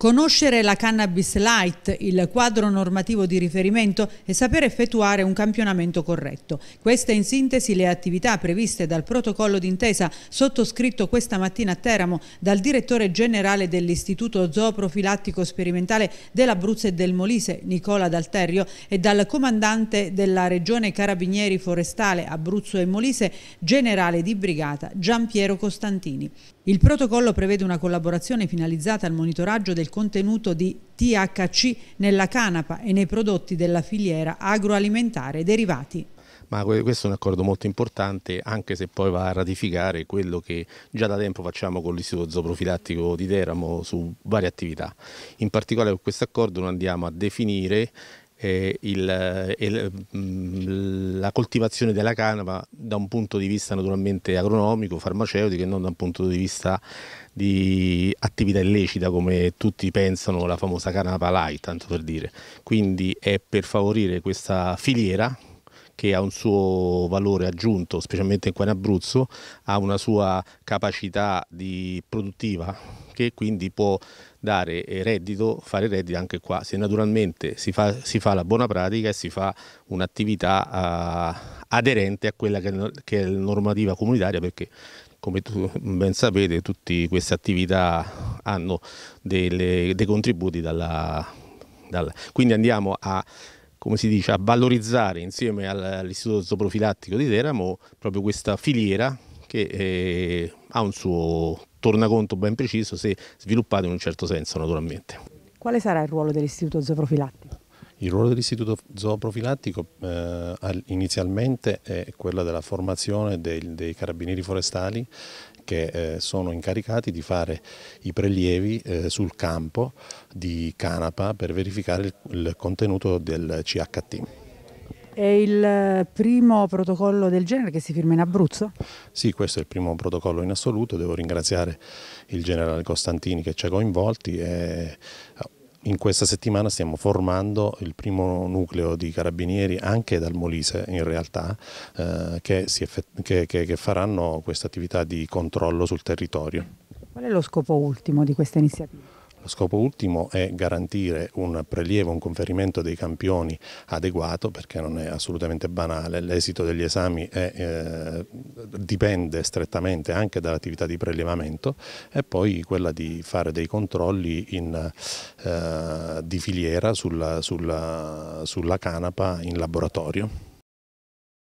Conoscere la cannabis light, il quadro normativo di riferimento e sapere effettuare un campionamento corretto. Queste in sintesi le attività previste dal protocollo d'intesa sottoscritto questa mattina a Teramo dal direttore generale dell'Istituto Zooprofilattico Sperimentale dell'Abruzzo e del Molise, Nicola D'Alterio, e dal comandante della Regione Carabinieri Forestale Abruzzo e Molise, generale di brigata Gian Costantini. Il protocollo prevede una collaborazione finalizzata al monitoraggio del contenuto di THC nella canapa e nei prodotti della filiera agroalimentare derivati ma questo è un accordo molto importante anche se poi va a ratificare quello che già da tempo facciamo con l'Istituto Zooprofilattico di Teramo su varie attività. In particolare con questo accordo noi andiamo a definire eh, il, eh, il, mm, la coltivazione della canapa da un punto di vista naturalmente agronomico, farmaceutico e non da un punto di vista di attività illecita come tutti pensano la famosa canapa light, tanto per dire. Quindi è per favorire questa filiera che ha un suo valore aggiunto, specialmente qua in Abruzzo, ha una sua capacità di produttiva che quindi può dare eh, reddito, fare reddito anche qua, se naturalmente si fa, si fa la buona pratica e si fa un'attività uh, aderente a quella che, che è la normativa comunitaria perché come ben sapete tutte queste attività hanno delle, dei contributi dalla, dalla. quindi andiamo a come si dice, a valorizzare insieme all'Istituto Zooprofilattico di Teramo proprio questa filiera che eh, ha un suo tornaconto ben preciso se sviluppato in un certo senso naturalmente. Quale sarà il ruolo dell'Istituto Zooprofilattico? Il ruolo dell'istituto zooprofilattico eh, inizialmente è quello della formazione dei, dei carabinieri forestali che eh, sono incaricati di fare i prelievi eh, sul campo di canapa per verificare il, il contenuto del CHT. È il eh, primo protocollo del genere che si firma in Abruzzo? Sì, questo è il primo protocollo in assoluto, devo ringraziare il generale Costantini che ci ha coinvolti e in questa settimana stiamo formando il primo nucleo di carabinieri anche dal Molise in realtà eh, che, che, che, che faranno questa attività di controllo sul territorio. Qual è lo scopo ultimo di questa iniziativa? Lo scopo ultimo è garantire un prelievo, un conferimento dei campioni adeguato perché non è assolutamente banale, l'esito degli esami è, eh, dipende strettamente anche dall'attività di prelievamento e poi quella di fare dei controlli in, eh, di filiera sulla, sulla, sulla canapa in laboratorio.